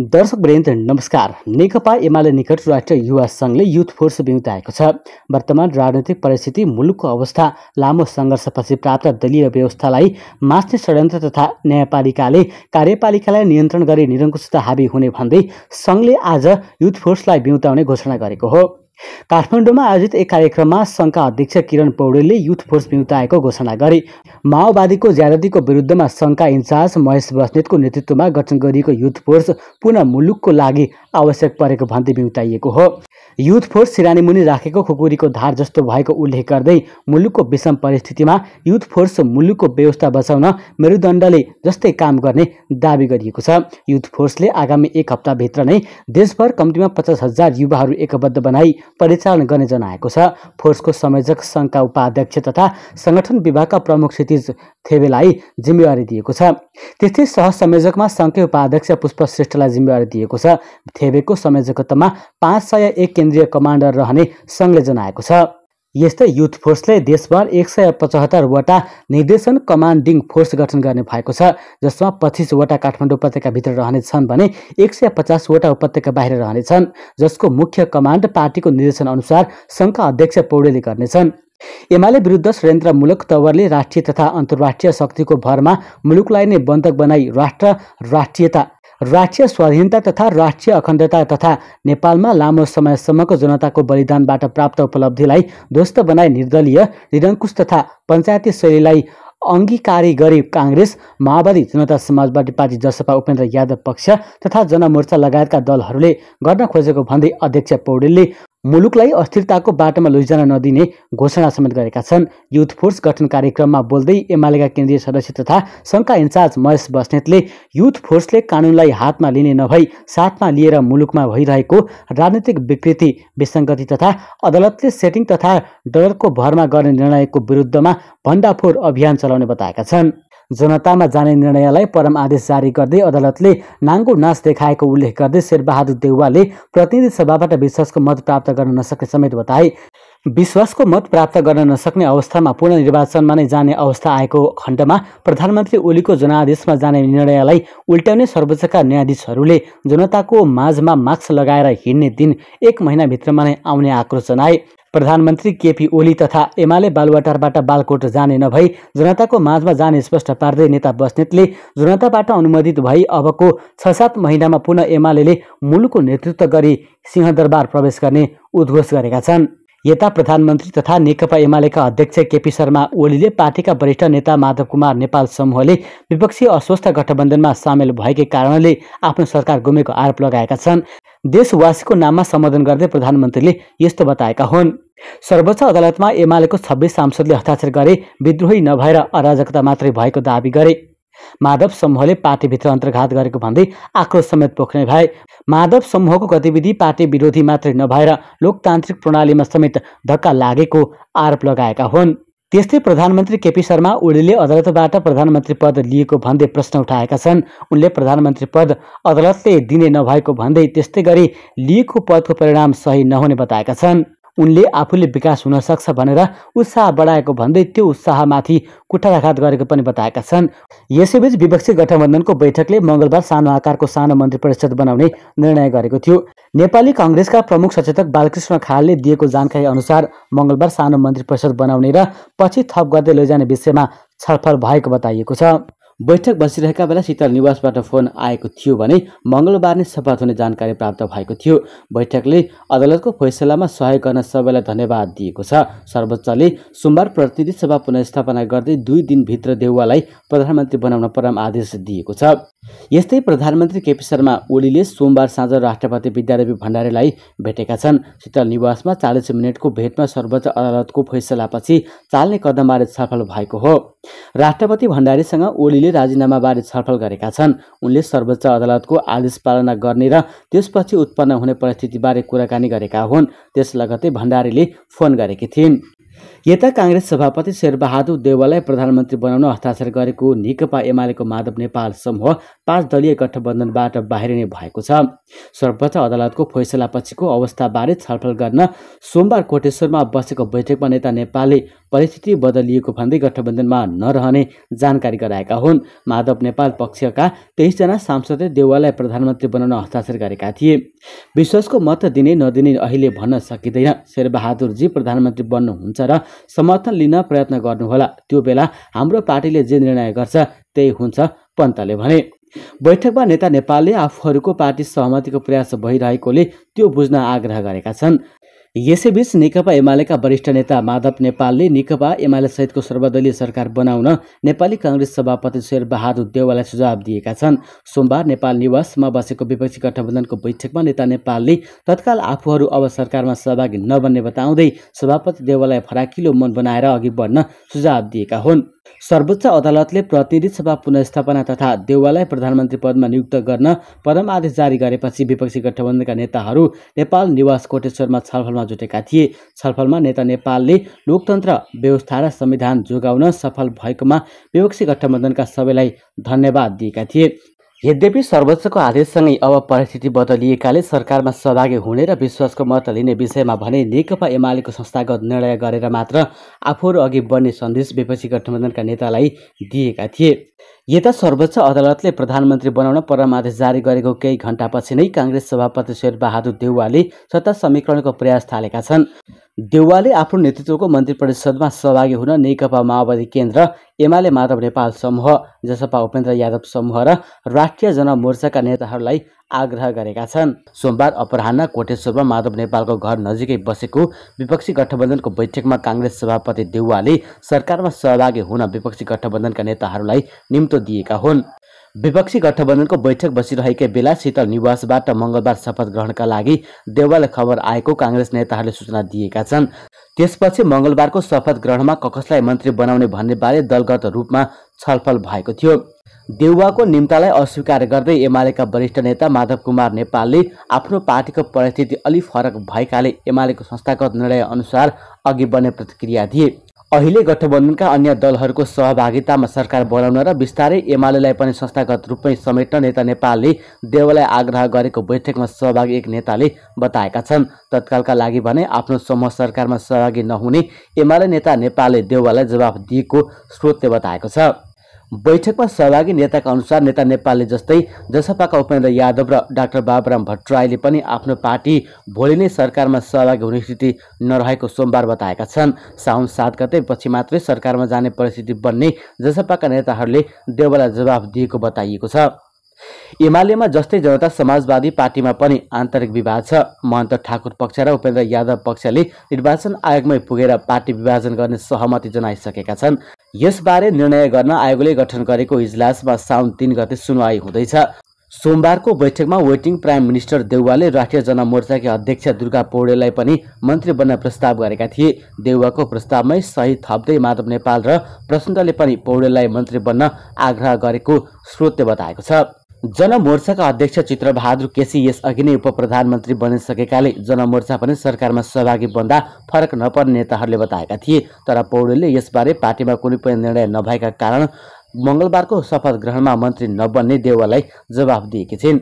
दर्शक वृन्द नमस्कार नेकपा एमाले निकट राष्ट्रिय युवा सङ्घले युथ फोर्स बिउताएको छ वर्तमान राजनैतिक परिस्थिति मुलुकको अवस्था लामो सङ्घर्षपछि प्राप्त दलीय व्यवस्थालाई मास्ने षड्यन्त्र तथा न्यायपालिकाले कार्यपालिकालाई नियन्त्रण गरी निरङ्कुशता हाबी हुने भन्दै सङ्घले आज युथ फोर्सलाई बिउताउने घोषणा गरेको हो काठमाडौँमा आयोजित एक कार्यक्रममा सङ्घका अध्यक्ष किरण पौडेलले युथ फोर्स बिउताएको घोषणा गरे माओवादीको ज्यादतीको विरुद्धमा सङ्घका इन्चार्ज महेश बस्नेतको नेतृत्वमा गठन गरिएको युथ फोर्स पुनः मुलुकको लागि आवश्यक परेको भन्दै बिउताइएको हो युथ फोर्स सिरानीमुनि राखेको खुकुरीको धार जस्तो भएको उल्लेख गर्दै मुलुकको विषम परिस्थितिमा युथ फोर्स मुलुकको व्यवस्था बचाउन मेरुदण्डले जस्तै काम गर्ने दावी गरिएको छ युथ फोर्सले आगामी एक हप्ताभित्र नै देशभर कम्तीमा पचास हजार युवाहरू एकबद्ध बनाई परिचालन गर्ने जनाएको छ फोर्सको संयोजक सङ्घका उपाध्यक्ष तथा सङ्गठन विभागका प्रमुख क्षितिज थेबेलाई जिम्मेवारी दिएको छ त्यस्तै संयोजकमा सङ्घकै उपाध्यक्ष पुष्प श्रेष्ठलाई जिम्मेवारी दिएको छ थेबेको संयोजकत्वमा पाँच सय एक केन्द्रीय कमान्डर रहने सङ्घले जनाएको छ यस्तै युथ फोर्सले देशभर एक सय पचहत्तरवटा निर्देशन कमान्डिङ फोर्स गठन गर्ने भएको छ जसमा पच्चिसवटा काठमाडौँ उपत्यकाभित्र रहनेछन् भने एक सय पचासवटा उपत्यका बाहिर रहनेछन् जसको मुख्य कमान्ड पार्टीको निर्देशन अनुसार सङ्घका अध्यक्ष पौडेले गर्नेछन् एमाले विरुद्ध षड्यन्त्रमूलक तवरले राष्ट्रिय तथा अन्तर्राष्ट्रिय शक्तिको भरमा मुलुकलाई नै बन्धक बनाई राष्ट्र राष्ट्रियता राष्ट्रिय स्वाधीनता तथा राष्ट्रिय अखण्डता तथा नेपालमा लामो समयसम्मको जनताको बलिदानबाट प्राप्त उपलब्धिलाई ध्वस्त बनाई निर्दलीय निरङ्कुश तथा पञ्चायती शैलीलाई अङ्गीकारी गरी काङ्ग्रेस माओवादी जनता समाजवादी पार्टी जसपा उपेन्द्र यादव पक्ष तथा जनमोर्चा लगायतका दलहरूले गर्न खोजेको भन्दै अध्यक्ष पौडेलले मुलुकलाई अस्थिरताको बाटोमा लैजान नदिने घोषणा समेत गरेका छन् युथ फोर्स गठन कार्यक्रममा बोल्दै एमालेका केन्द्रीय सदस्य तथा सङ्घका इन्चार्ज महेश बस्नेतले युथ फोर्सले कानुनलाई हातमा लिने नभई साथमा लिएर मुलुकमा भइरहेको राजनीतिक विकृति विसङ्गति तथा अदालतले सेटिङ तथा डरको भरमा गर्ने निर्णयको विरुद्धमा भण्डाफोर अभियान चलाउने बताएका छन् जनतामा जाने निर्णयलाई परम आदेश जारी गर्दै अदालतले नाङ्गो नाच देखाएको उल्लेख गर्दै शेरबहादुर देउवाले प्रतिनिधि सभाबाट विश्वासको मत प्राप्त गर्न नसके समेत बताए विश्वासको मत प्राप्त गर्न नसक्ने अवस्थामा पूर्ण निर्वाचनमा नै जाने अवस्था आएको खण्डमा प्रधानमन्त्री ओलीको जनादेशमा जाने निर्णयलाई उल्ट्याउने सर्वोच्चका न्यायाधीशहरूले जनताको माझमा मास्क लगाएर हिँड्ने दिन एक महिनाभित्रमा नै आउने आक्रोश जनाए प्रधानमन्त्री केपी ओली तथा एमाले बालुवाटारबाट बालकोट जाने नभई जनताको माझमा जाने स्पष्ट पार्दै नेता बस्नेतले जनताबाट अनुमोदित भई अबको छ सात महिनामा पुनः एमाले मुलुकको नेतृत्व गरी सिंहदरबार प्रवेश गर्ने उद्घोष गरेका छन् यता प्रधानमन्त्री तथा नेकपा एमालेका अध्यक्ष केपी शर्मा ओलीले पार्टीका वरिष्ठ नेता माधव कुमार नेपाल समूहले विपक्षी अस्वस्थ गठबन्धनमा सामेल भएकै कारणले आफ्नो सरकार गुमेको आरोप लगाएका छन् देशवासीको नाममा सम्बोधन गर्दै प्रधानमन्त्रीले यस्तो बताएका हुन् सर्वोच्च अदालतमा एमालेको छब्बिस सांसदले हस्ताक्षर गरे विद्रोही नभएर अराजकता मात्रै भएको दावी गरे माधव समूहले पार्टीभित्र अन्तर्घात गरेको भन्दै आक्रोश समेत पोख्ने भए माधव समूहको गतिविधि पार्टी विरोधी मात्रै नभएर लोकतान्त्रिक प्रणालीमा समेत धक्का लागेको आरोप लगाएका हुन् त्यस्तै प्रधानमन्त्री केपी शर्मा ओलीले अदालतबाट प्रधानमन्त्री पद लिएको भन्दै प्रश्न उठाएका छन् उनले प्रधानमन्त्री पद अदालतले दिने नभएको भन्दै त्यस्तै गरी लिएको पदको परिणाम सही नहुने बताएका छन् उनले आफूले विकास हुन सक्छ भनेर उत्साह बढाएको भन्दै त्यो उत्साहमाथि कुठाराघात गरेको पनि बताएका छन् यसैबीच विपक्षी गठबन्धनको बैठकले मङ्गलबार सानो आकारको सानो मन्त्री परिषद बनाउने निर्णय गरेको थियो नेपाली कङ्ग्रेसका प्रमुख सचेतक बालकृष्ण खालले दिएको जानकारी अनुसार मङ्गलबार सानो मन्त्री परिषद बनाउने र पछि थप गर्दै लैजाने विषयमा छलफल भएको बताइएको छ बैठक बसिरहेका बेला शीतल निवासबाट फोन आएको थियो भने मङ्गलबार नै शपथ हुने जानकारी प्राप्त भएको थियो बैठकले अदालतको फैसलामा सहयोग गर्न सबैलाई धन्यवाद दिएको छ सर्वोच्चले सोमबार प्रतिनिधि सभा पुनर्स्थापना गर्दै दुई दिनभित्र देउवालाई प्रधानमन्त्री बनाउन परम आदेश दिएको छ यस्तै प्रधानमन्त्री केपी शर्मा ओलीले सोमबार साँझ राष्ट्रपति विद्यादेवी भण्डारीलाई भेटेका छन् शीतल निवासमा चालिस मिनटको भेटमा सर्वोच्च अदालतको फैसलापछि चाल्ने कदमबारे छलफल भएको हो राष्ट्रपति भण्डारीसँग ओलीले राजीनामाबारे छलफल गरेका छन् उनले सर्वोच्च अदालतको आदेश पालना गर्ने र त्यसपछि उत्पन्न हुने परिस्थितिबारे कुराकानी गरेका हुन् त्यस लगतै भण्डारीले फोन गरेकी थिइन् यता काङ्ग्रेस सभापति शेरबहादुर देवाललाई प्रधानमन्त्री बनाउन हस्ताक्षर गरेको नेकपा एमालेको माधव नेपाल समूह पाँच दलीय गठबन्धनबाट बाहिरिने भएको छ सर्वोच्च अदालतको फैसलापछिको अवस्थाबारे छलफल गर्न सोमबार कोटेश्वरमा बसेको बैठकमा नेता नेपालले परिस्थिति बदलिएको भन्दै गठबन्धनमा नरहने जानकारी गराएका हुन् माधव नेपाल पक्षका तेइसजना सांसदले देवाललाई प्रधानमन्त्री बनाउन हस्ताक्षर गरेका थिए विश्वासको मत दिने नदिने अहिले भन्न सकिँदैन शेरबहादुरजी प्रधानमन्त्री बन्नुहुन्छ र समर्थन लिन प्रयत्न गर्नुहोला त्यो बेला हाम्रो पार्टीले जे निर्णय गर्छ त्यही हुन्छ पन्तले भने बैठकमा नेता नेपालले आफूहरूको पार्टी सहमतिको प्रयास भइरहेकोले त्यो बुझ्न आग्रह गरेका छन् यसैबीच नेकपा एमालेका वरिष्ठ नेता माधव नेपालले नेकपा एमाले सहितको सर्वदलीय सरकार बनाउन नेपाली काङ्ग्रेस सभापति शेरबहादुर देवालाई सुझाव दिएका छन् सोमबार नेपाल निवासमा बसेको विपक्षी गठबन्धनको बैठकमा नेता नेपालले तत्काल आफूहरू अब सरकारमा सहभागी नबन्ने बताउँदै सभापति देवालाई फराकिलो मन बनाएर अघि बढ्न सुझाव दिएका हुन् सर्वोच्च अदालतले प्रतिनिधि सभा पुनर्स्थापना तथा देउवालाई प्रधानमन्त्री पदमा नियुक्त गर्न परम आदेश जारी गरेपछि विपक्षी गठबन्धनका नेताहरू नेपाल निवास कोटेश्वरमा छलफलमा जुटेका थिए छलफलमा नेता नेपालले लोकतन्त्र व्यवस्था र संविधान जोगाउन सफल भएकोमा विपक्षी गठबन्धनका सबैलाई धन्यवाद दिएका थिए यद्यपि सर्वोच्चको आदेशसँगै अब परिस्थिति बदलिएकाले सरकारमा सहभागी हुने र विश्वासको मत लिने विषयमा भने नेकपा एमालेको संस्थागत निर्णय गरेर मात्र आफूहरू अघि बढ्ने सन्देश विपक्षी गठबन्धनका नेतालाई दिएका थिए यता सर्वोच्च अदालतले प्रधानमन्त्री बनाउन परमादेश जारी गरेको केही घण्टापछि नै काङ्ग्रेस सभापति शेरबहादुर देउवाले सत्ता समीकरणको प्रयास थालेका छन् देउवाले आफ्नो नेतृत्वको मन्त्री परिषदमा सहभागी हुन नेकपा माओवादी केन्द्र एमाले माधव नेपाल समूह जसपा उपेन्द्र यादव समूह र राष्ट्रिय जनमोर्चाका नेताहरूलाई आग्रह गरेका छन् सोमबार अपराह कोटेश्वरमा माधव नेपालको घर नजिकै बसेको विपक्षी गठबन्धनको बैठकमा काङ्ग्रेस सभापति देउवाले सरकारमा सहभागी हुन विपक्षी गठबन्धनका नेताहरूलाई निम्तो दिएका हुन् विपक्षी गठबन्धनको बैठक बसिरहेकै बेला शीतल निवासबाट मङ्गलबार शपथ ग्रहणका लागि देउवाले खबर आएको काङ्ग्रेस नेताहरूले सूचना दिएका छन् त्यसपछि मङ्गलबारको शपथ ग्रहणमा ककसलाई मन्त्री बनाउने भन्ने बारे दलगत रूपमा छलफल भएको थियो देउवाको निम्तालाई अस्वीकार गर्दै एमालेका वरिष्ठ नेता माधव कुमार नेपालले आफ्नो पार्टीको परिस्थिति अलि फरक भएकाले एमालेको संस्थागत निर्णय अनुसार अघि बढ्ने प्रतिक्रिया दिए अहिले गठबन्धनका अन्य दलहरूको सहभागितामा सरकार बनाउन र बिस्तारै एमालेलाई पनि संस्थागत रूपमै समेट्न नेता नेपालले देवलाई आग्रह गरेको बैठकमा सहभागी एक नेताले बताएका छन् तत्कालका लागि भने आफ्नो समूह सरकारमा सहभागी नहुने एमाले नेता नेपालले देउवालाई जवाफ दिएको स्रोतले बताएको छ बैठकमा सहभागी नेताका अनुसार नेता नेपालले जस्तै जसपाका उपेन्द्र यादव र डाक्टर बाबुराम भट्टराईले पनि आफ्नो पार्टी भोलि नै सरकारमा सहभागी हुने स्थिति नरहेको सोमबार बताएका छन् साउन सात गते पछि मात्रै सरकारमा जाने परिस्थिति बन्ने जसपाका नेताहरूले देवलाई जवाब दिएको बताइएको छ एमालेमा जस्तै जनता समाजवादी पार्टीमा पनि आन्तरिक विवाद छ महन्त ठाकुर पक्ष र उपेन्द्र यादव पक्षले निर्वाचन आयोगमै पुगेर पार्टी विभाजन गर्ने सहमति जनाइसकेका छन् यसबारे निर्णय गर्न आयोगले गठन गरेको इजलासमा साउन तिन गते सुनवाई हुँदैछ सोमबारको बैठकमा वेटिङ प्राइम मिनिस्टर देउवाले राष्ट्रिय जनमोर्चाकी अध्यक्ष दुर्गा पौडेललाई पनि मन्त्री बन्न प्रस्ताव गरेका थिए देउवाको प्रस्तावमै सही थप्दै माधव नेपाल र प्रचण्डले पनि पौडेललाई मन्त्री बन्न आग्रह गरेको स्रोतले बताएको छ जनमोर्चाका अध्यक्ष चित्रबहादुर केसी यसअघि नै उप प्रधानमन्त्री बनिसकेकाले जनमोर्चा पनि सरकारमा सहभागी बन्दा फरक नपर्ने नेताहरूले बताएका थिए तर पौडेलले यसबारे पार्टीमा कुनै पनि निर्णय नभएका कारण मङ्गलबारको शपथ ग्रहणमा मन्त्री नबन्ने देवललाई जवाब दिएकी छिन्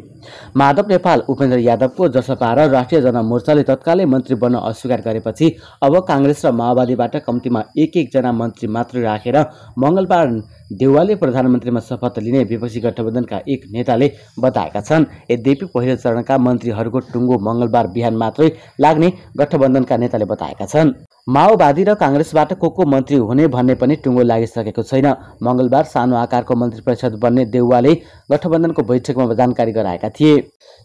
माधव नेपाल उपेन्द्र यादवको जसपा र राष्ट्रिय जनमोर्चाले तत्कालै मन्त्री बन्न अस्वीकार गरेपछि अब काङ्ग्रेस र माओवादीबाट कम्तीमा एक एकजना मन्त्री मात्र राखेर मङ्गलबार देवालले प्रधानमन्त्रीमा शपथ लिने विपक्षी गठबन्धनका एक नेताले बताएका छन् यद्यपि पहिलो चरणका मन्त्रीहरूको टुङ्गो मङ्गलबार बिहान मात्रै लाग्ने गठबन्धनका नेताले बताएका छन् माओवादी र काङ्ग्रेसबाट को को मन्त्री हुने भन्ने पनि टुङ्गो लागिसकेको छैन मङ्गलबार सानो आकारको मन्त्री परिषद बन्ने देउवाले गठबन्धनको बैठकमा जानकारी गराएका थिए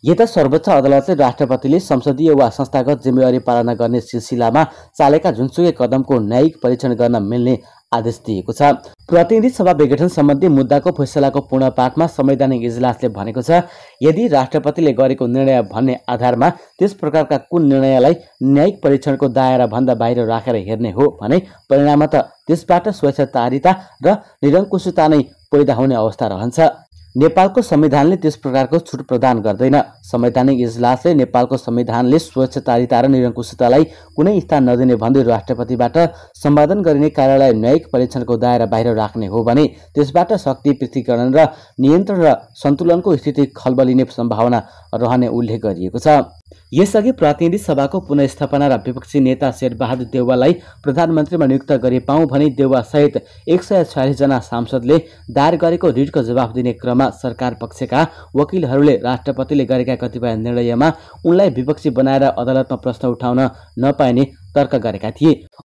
यता सर्वोच्च अदालतले राष्ट्रपतिले संसदीय वा संस्थागत जिम्मेवारी पालना गर्ने सिलसिलामा चालेका जुनसुकै कदमको न्यायिक परीक्षण गर्न मिल्ने आदेश दिएको छ प्रतिनिधि सभा विघटन सम्बन्धी मुद्दाको फैसलाको पूर्ण पाठमा संवैधानिक इजलासले भनेको छ यदि राष्ट्रपतिले गरेको निर्णय भन्ने आधारमा त्यस प्रकारका कुन निर्णयलाई न्यायिक परीक्षणको दायराभन्दा बाहिर राखेर हेर्ने हो भने त त्यसबाट स्वेच्छाचारिता र निरङ्कुशता नै पैदा हुने अवस्था रहन्छ नेपालको संविधानले त्यस प्रकारको छुट प्रदान गर्दैन संवैधानिक इजलासले नेपालको संविधानले स्वच्छतारिता र निरङ्कुशतालाई कुनै स्थान नदिने भन्दै राष्ट्रपतिबाट सम्पादन गरिने कार्यालय न्यायिक परीक्षणको दायरा बाहिर राख्ने हो भने त्यसबाट शक्ति पृथ्वीकरण र नियन्त्रण र सन्तुलनको स्थिति खलबलिने सम्भावना रहने उल्लेख गरिएको छ यसअघि प्रतिनिधि सभाको पुनस्थापना र विपक्षी नेता शेरबहादुर देउवालाई प्रधानमन्त्रीमा नियुक्त गरे पाउँ भने देउवासहित एक सय छयालिसजना सांसदले दायर गरेको रिटको जवाफ दिने क्रममा सरकार पक्षका वकिलहरूले राष्ट्रपतिले गरेका कतिपय निर्णयमा उनलाई विपक्षी बनाएर अदालतमा प्रश्न उठाउन नपाइने तर्क गरेका थिए